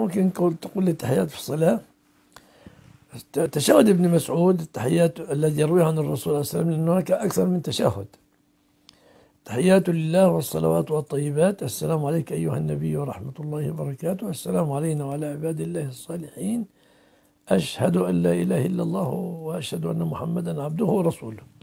ممكن تقول لي التحيات في الصلاة تشهد ابن مسعود التحيات الذي يرويها عن الرسول عليه وسلم لأنه هناك أكثر من تشهد تحيات لله والصلوات والطيبات السلام عليك أيها النبي ورحمة الله وبركاته السلام علينا وعلى عباد الله الصالحين أشهد أن لا إله إلا الله وأشهد أن محمدا عبده ورسوله